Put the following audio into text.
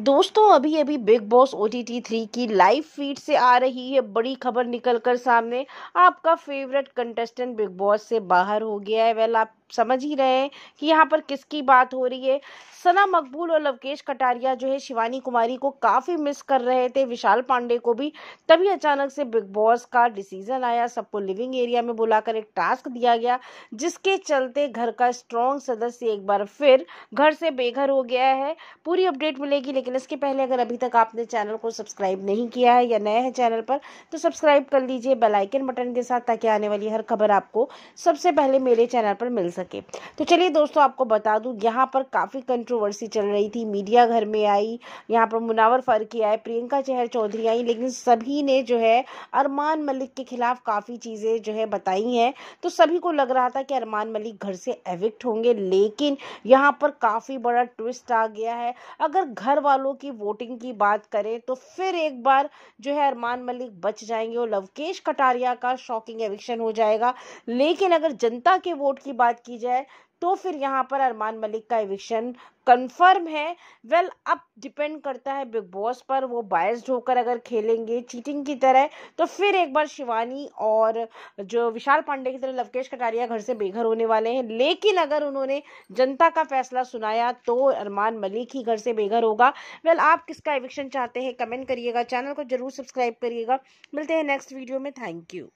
दोस्तों अभी अभी Bigg Boss O T three की लाइव फीड से आ रही है बड़ी खबर निकल कर सामने आपका फेवरेट कंटेस्टेंट बिग बॉस से बाहर हो गया है वेल आप समझ ही रहे हैं कि यहाँ पर किसकी बात हो रही है सना मकबूल और लवकेश कटारिया जो है शिवानी कुमारी को काफ़ी मिस कर रहे थे विशाल पांडे को भी तभी अचानक से बिग बॉस का डिसीजन आया सबको लिविंग एरिया में बुलाकर एक टास्क दिया गया जिसके चलते घर का स्ट्रॉन्ग सदस्य एक बार फिर घर से बेघर हो गया है पूरी अपडेट मिलेगी लेकिन इसके पहले अगर अभी तक आपने चैनल को सब्सक्राइब नहीं किया है या नए हैं चैनल पर तो सब्सक्राइब कर लीजिए बेलाइकन बटन के साथ ताकि आने वाली हर खबर आपको सबसे पहले मेरे चैनल पर मिल सके सके तो चलिए दोस्तों आपको बता दूं यहाँ पर काफ़ी कंट्रोवर्सी चल रही थी मीडिया घर में आई यहाँ पर मुनावर फारूकी आए प्रियंका चहर चौधरी आई लेकिन सभी ने जो है अरमान मलिक के खिलाफ काफ़ी चीज़ें जो है बताई हैं तो सभी को लग रहा था कि अरमान मलिक घर से एविक्ट होंगे लेकिन यहाँ पर काफ़ी बड़ा ट्विस्ट आ गया है अगर घर वालों की वोटिंग की बात करें तो फिर एक बार जो है अरमान मलिक बच जाएंगे और लवकेश कटारिया का शॉकिंग एविक्शन हो जाएगा लेकिन अगर जनता के वोट की बात की की जाए तो फिर यहाँ पर अरमान मलिक का एविक्शन कंफर्म है वेल well, अब डिपेंड करता है बिग बॉस पर वो बायस्ड होकर अगर खेलेंगे चीटिंग की तरह तो फिर एक बार शिवानी और जो विशाल पांडे की तरह लवकेश कटारिया घर से बेघर होने वाले हैं लेकिन अगर उन्होंने जनता का फैसला सुनाया तो अरमान मलिक ही घर से बेघर होगा वेल well, आप किसका एविक्शन चाहते हैं कमेंट करिएगा चैनल को जरूर सब्सक्राइब करिएगा मिलते हैं नेक्स्ट वीडियो में थैंक यू